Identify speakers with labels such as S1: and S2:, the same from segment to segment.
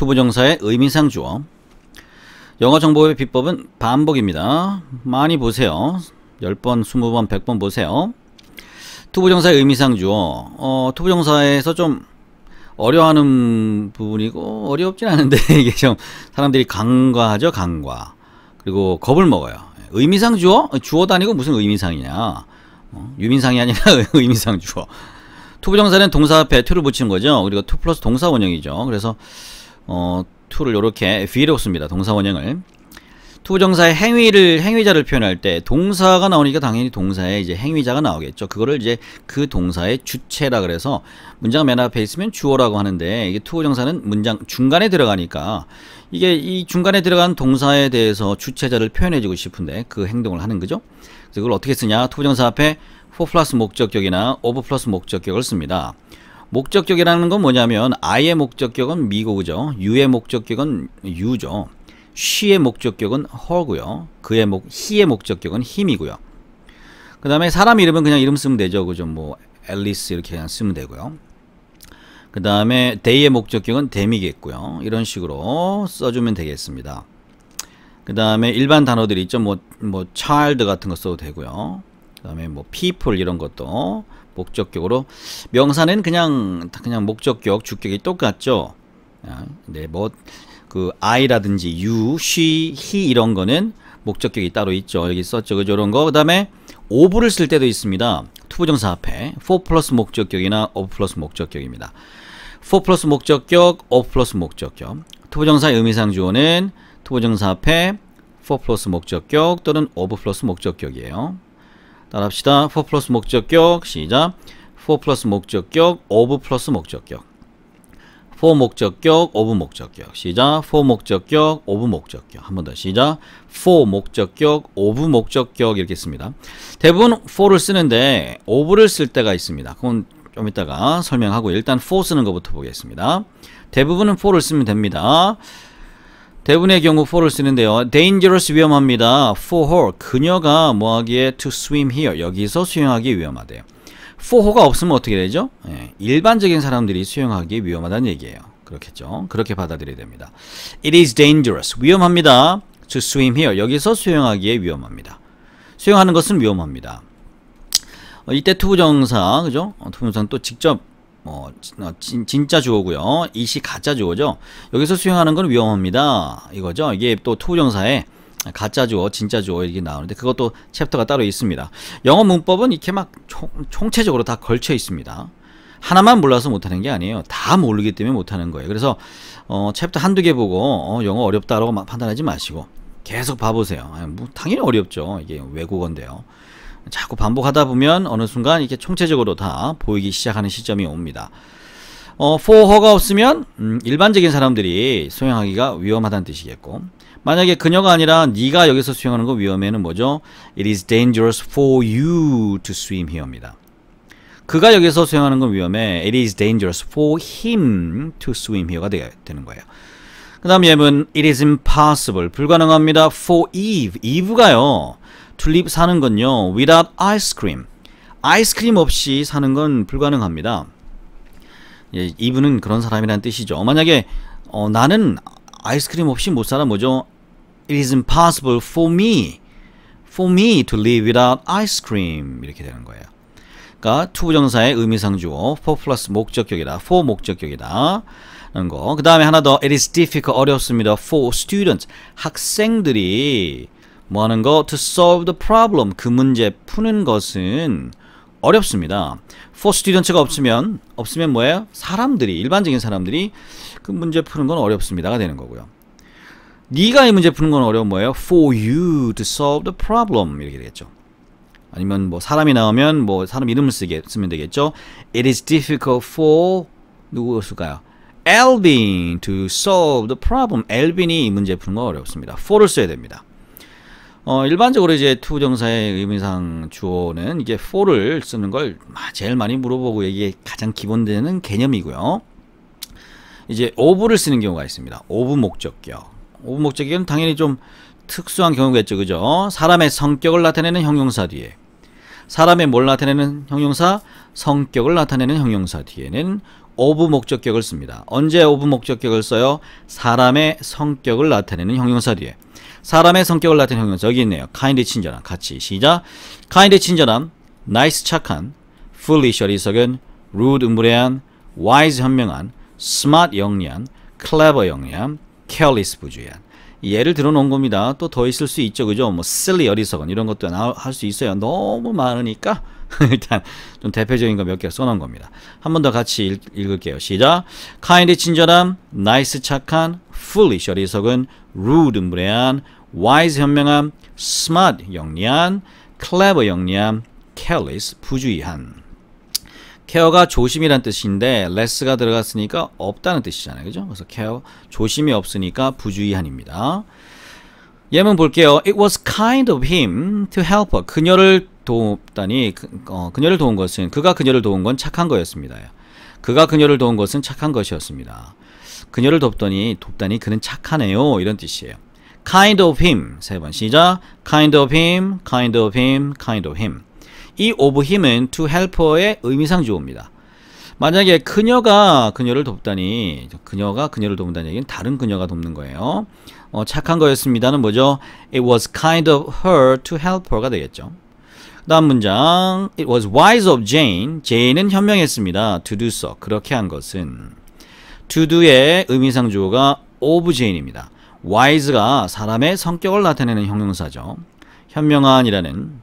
S1: 투부정사의 의미상 주어 영어 정보의 비법은 반복입니다. 많이 보세요. 10번, 20번, 100번 보세요. 투부정사의 의미상 주어 어, 투부정사에서 좀 어려워하는 부분이고 어렵진 않은데 이게 좀 사람들이 간과하죠 간과 그리고 겁을 먹어요 의미상 주어? 주어도 아니고 무슨 의미상이냐 어, 유민상이 아니라 의미상 주어 투부정사는 동사 앞에 t 를 붙이는 거죠 그리고 투 플러스 동사 원형이죠 그래서 어, 투를 이렇게 v로 씁니다. 동사 원형을. 투부정사의 행위를 행위자를 표현할 때 동사가 나오니까 당연히 동사에 이제 행위자가 나오겠죠. 그거를 이제 그 동사의 주체라 그래서 문장 맨 앞에 있으면 주어라고 하는데 이게 투부정사는 문장 중간에 들어가니까 이게 이 중간에 들어간 동사에 대해서 주체자를 표현해주고 싶은데 그 행동을 하는 거죠. 그래서 그걸 어떻게 쓰냐? 투부정사 앞에 for 플러스 목적격이나 over 플러스 목적격을 씁니다. 목적격이라는 건 뭐냐면 I의 목적격은 미고죠. U의 목적격은 U죠. she의 목적격은 her고요. 그의 목, he의 목적격은 힘이고요. 그 다음에 사람 이름은 그냥 이름 쓰면 되죠. 그죠. 뭐, 앨리스 이렇게 그냥 쓰면 되고요. 그 다음에 day의 목적격은 them이겠고요. 이런 식으로 써주면 되겠습니다. 그 다음에 일반 단어들이 있죠. 뭐, 뭐, child 같은 거 써도 되고요. 그 다음에 뭐, people 이런 것도 목적격으로 명사는 그냥 그냥 목적격, 주격이 똑같죠. 아, 네, 뭐그 I라든지 you, she, he 이런 거는 목적격이 따로 있죠. 여기 썼죠. 그죠? 이런 거. 그 다음에 오브를 쓸 때도 있습니다. 투부정사 앞에 for 플러스 목적격이나 of 플러스 목적격입니다. for 플러스 목적격, of 플러스 목적격. 투부정사의 의미상 주어는 투부정사 앞에 for 플러스 목적격 또는 of 플러스 목적격이에요. 따라합시다. f 플러스 목적격 시작 f 플러스 목적격 of 플러스 목적격 f 목적격 of 목적격 시작 f 목적격 of 목적격 한 번 더 시작 f 목적격 of 목적격 이렇게 씁니다. 대부분 f 를 쓰는데 of를 쓸 때가 있습니다. 그건 좀 이따가 설명하고 일단 f 쓰는 것부터 보겠습니다. 대부분은 f 를 쓰면 됩니다. 대부분의 경우 for를 쓰는데요. dangerous 위험합니다. for her 그녀가 뭐하기에 to swim here 여기서 수영하기 위험하대요. for her가 없으면 어떻게 되죠? 예, 일반적인 사람들이 수영하기 위험하다는 얘기예요. 그렇겠죠. 그렇게 받아들여야 됩니다. It is dangerous 위험합니다. to swim here 여기서 수영하기에 위험합니다. 수영하는 것은 위험합니다. 이때 투부정사 그죠? 어, 투부정사는 또 직접 뭐, 어, 진, 진짜 주어고요. 이시 가짜 주어죠. 여기서 수행하는건 위험합니다. 이거죠. 이게 또 투부정사에 가짜 주어, 진짜 주어 이게 나오는데 그것도 챕터가 따로 있습니다. 영어 문법은 이렇게 막 총, 총체적으로 다 걸쳐 있습니다. 하나만 몰라서 못하는 게 아니에요. 다 모르기 때문에 못하는 거예요. 그래서 어, 챕터 한두 개 보고 어, 영어 어렵다라고 판단하지 마시고 계속 봐보세요. 아니, 뭐 당연히 어렵죠. 이게 외국어인데요. 자꾸 반복하다 보면 어느 순간 이렇게 총체적으로 다 보이기 시작하는 시점이 옵니다. 어, for허가 없으면 음, 일반적인 사람들이 수영하기가 위험하다는 뜻이겠고 만약에 그녀가 아니라 네가 여기서 수영하는 거 위험해는 뭐죠? It is dangerous for you to swim here입니다. 그가 여기서 수영하는 건 위험해. It is dangerous for him to swim here가 되, 되는 거예요. 그 다음 예문 It is impossible. 불가능합니다. For Eve. Eve가요. 튤립 사는 건요 without ice cream 아이스크림 없이 사는 건 불가능합니다 예, 이분은 그런 사람이란 뜻이죠 만약에 어, 나는 아이스크림 없이 못 살아 뭐죠 It is impossible for me for me to live without ice cream 이렇게 되는 거예요 그러니까 투부정사의 의미상주어 for 플러스 목적격이다 for 목적격이다 그 다음에 하나 더 It is difficult 어렵습니다 for students 학생들이 뭐 하는 거? To solve the problem. 그 문제 푸는 것은 어렵습니다. for s t u d e n t 가 없으면 없으면 뭐예요? 사람들이 일반적인 사람들이 그 문제 푸는 건 어렵습니다가 되는 거고요. 네가 이 문제 푸는 건 어려운 뭐예요? for you to solve the problem 이렇게 되겠죠. 아니면 뭐 사람이 나오면 뭐 사람 이름을 쓰게 쓰면 되겠죠. It is difficult for 누구였을까요? Alvin to solve the problem. 엘빈이 이 문제 푸는 건 어렵습니다. for를 써야 됩니다. 어, 일반적으로 이제 투 정사의 의미상 주어는 이게 for를 쓰는 걸 제일 많이 물어보고 이게 가장 기본되는 개념이고요. 이제 of를 쓰는 경우가 있습니다. of 목적격. of 목적격은 당연히 좀 특수한 경우겠죠. 그죠? 사람의 성격을 나타내는 형용사 뒤에 사람의 뭘 나타내는 형용사, 성격을 나타내는 형용사 뒤에는 of 목적격을 씁니다. 언제 of 목적격을 써요? 사람의 성격을 나타내는 형용사 뒤에. 사람의 성격을 나타내는 형용사 여기 있네요. k i n 친절함 같이 시작. k i n 친절함, n i c 착한, f o o 리석은 rude 한 w i s 현명한, s m a 영리한, c l e 영리한, c a r e 부주의한. 예를 들어놓은 겁니다. 또 더 있을 수 있죠. 그죠? 뭐 s i 어리석은 이런 것도 할 수 있어요. 너무 많으니까 일단 좀 대표적인 거 몇 개 써놓은 겁니다. 한 번 더 같이 읽, 을게요 시작. k i n 친절함, n i c 착한, foolish 어리석은, rude 무례한, wise 현명함, smart 영리한, clever 영리한 careless 부주의한. 케어가 조심이란 뜻인데 less가 들어갔으니까 없다는 뜻이잖아요. 그죠? 그래서 care 조심이 없으니까 부주의한입니다. 예문 볼게요. It was kind of him to help her. 그녀를 도다니 그, 어, 녀를 도운 것은 그가 그녀를 도운 건 착한 거였습니다. 그가 그녀를 도운 것은 착한 것이었습니다. 그녀를 돕더니 돕다니 그는 착하네요. 이런 뜻이에요. kind of him 세 번 시작 kind of him, kind of him, kind of him 이 of him은 to helper의 의미상주어입니다. 만약에 그녀가 그녀를 돕다니 그녀가 그녀를 돕는다는 얘기는 다른 그녀가 돕는 거예요. 어, 착한 거였습니다는 뭐죠? It was kind of her to help her가 되겠죠. 다음 문장 It was wise of Jane. 제인은 현명했습니다. To do so. 그렇게 한 것은 to do의 의미상 주어가 obje인입니다. wise가 사람의 성격을 나타내는 형용사죠. 현명한이라는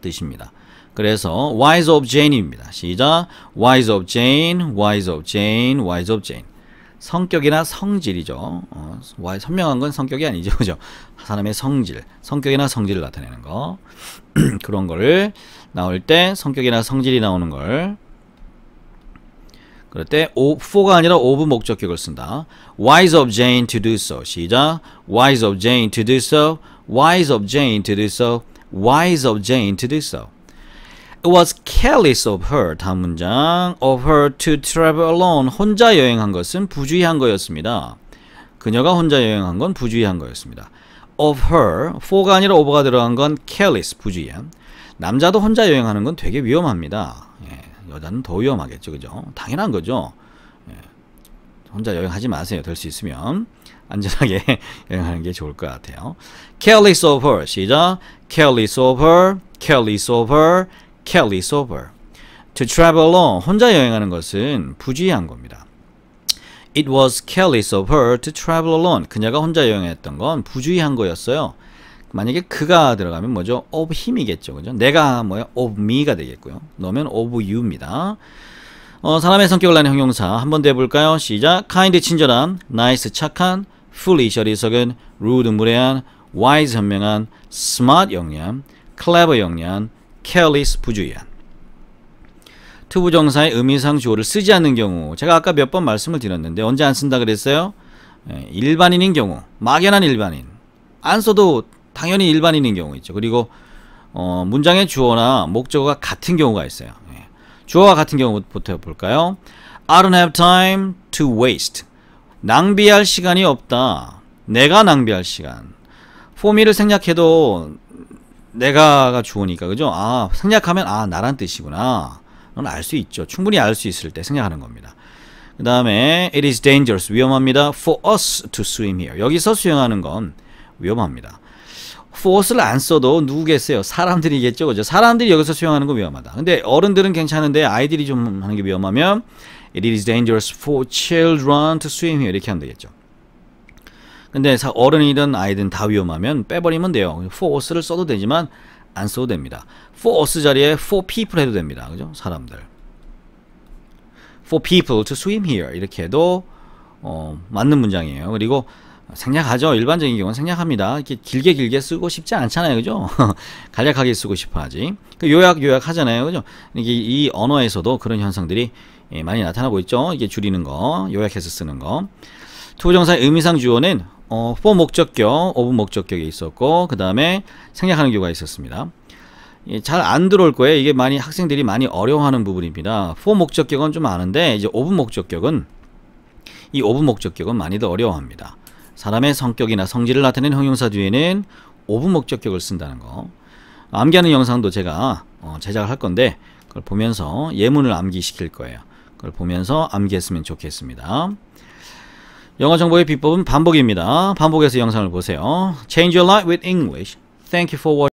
S1: 뜻입니다. 그래서 wise of Jane입니다. 시작 wise of Jane, wise of Jane, wise of Jane 성격이나 성질이죠. 어, 선명한 건 성격이 아니죠. 그죠? 사람의 성질, 성격이나 성질을 나타내는 거 그런 거를 나올 때 성격이나 성질이 나오는 걸 그럴 때 o, for가 아니라 of 목적격을 쓴다. Wise of Jane to do so. 시작. Wise of Jane to do so. Wise of Jane to do so. Wise of Jane to do so. It was careless of her. 다음 문장. Of her to travel alone. 혼자 여행한 것은 부주의한 거였습니다. 그녀가 혼자 여행한 건 부주의한 거였습니다. Of her. for가 아니라 over가 들어간 건 careless. 부주의한. 남자도 혼자 여행하는 건 되게 위험합니다. 예. 여자는 더 위험하겠죠. 그죠? 당연한 거죠. 혼자 여행하지 마세요. 될 수 있으면 안전하게 여행하는 게 좋을 것 같아요. careless over 시작. careless over, careless over, careless over. To travel alone 혼자 여행하는 것은 부주의한 겁니다. It was careless of her to travel alone. 그녀가 혼자 여행했던 건 부주의한 거였어요. 만약에 그가 들어가면 뭐죠? of him이겠죠. 그죠? 내가 뭐야? of me가 되겠고요. 넣으면 of you입니다. 어, 사람의 성격을 나는 형용사 한 번 더 해볼까요? 시작. kind 친절한, nice 착한, foolish 어리석은, rude 무례한, wise 현명한, smart 영리한, clever 영리한, careless 부주의한. 투부정사의 의미상 주어를 쓰지 않는 경우 제가 아까 몇 번 말씀을 드렸는데 언제 안 쓴다 그랬어요? 예, 일반인인 경우 막연한 일반인 안 써도 당연히 일반인인 경우 있죠. 그리고 어, 문장의 주어나 목적어가 같은 경우가 있어요. 예. 주어와 같은 경우부터 볼까요? I don't have time to waste. 낭비할 시간이 없다. 내가 낭비할 시간. 포미를 생략해도 내가가 주어니까 그죠? 아 생략하면 아 나란 뜻이구나. 알수 있죠. 충분히 알 수 있을 때 생략하는 겁니다. 그 다음에 it is dangerous 위험합니다. for us to swim here 여기서 수영하는 건 위험합니다. force를 안 써도 누구겠어요? 사람들이겠죠. 그죠? 사람들이 여기서 수영하는 거 위험하다. 근데 어른들은 괜찮은데 아이들이 좀 하는 게 위험하면 it is dangerous for children to swim here 이렇게 하면 되겠죠. 근데 어른이든 아이든 다 위험하면 빼버리면 돼요. force를 써도 되지만 안 써도 됩니다. for us 자리에 for people 해도 됩니다. 그죠? 사람들. for people to swim here 이렇게 해도 어, 맞는 문장이에요. 그리고 생략하죠. 일반적인 경우는 생략합니다. 이렇게 길게 길게 쓰고 싶지 않잖아요. 그죠? 간략하게 쓰고 싶어 하지. 그 요약 요약 하잖아요. 그죠? 이게 이 언어에서도 그런 현상들이 예, 많이 나타나고 있죠. 이게 줄이는 거, 요약해서 쓰는 거. 투부정사의 의미상 주어는 어, for 목적격, of 목적격이 있었고 그 다음에 생략하는 경우가 있었습니다. 예, 잘안 들어올 거예요. 이게 많이 학생들이 많이 어려워하는 부분입니다. for 목적격은 좀 아는데 이제 of 목적격은 이 of 목적격은 많이들 어려워합니다. 사람의 성격이나 성질을 나타낸 형용사 뒤에는 오분 목적격을 쓴다는 거. 암기하는 영상도 제가 어, 제작을 할 건데 그걸 보면서 예문을 암기시킬 거예요. 그걸 보면서 암기했으면 좋겠습니다. 영어 정보의 비법은 반복입니다. 반복해서 영상을 보세요. Change your life with English. Thank you for watching.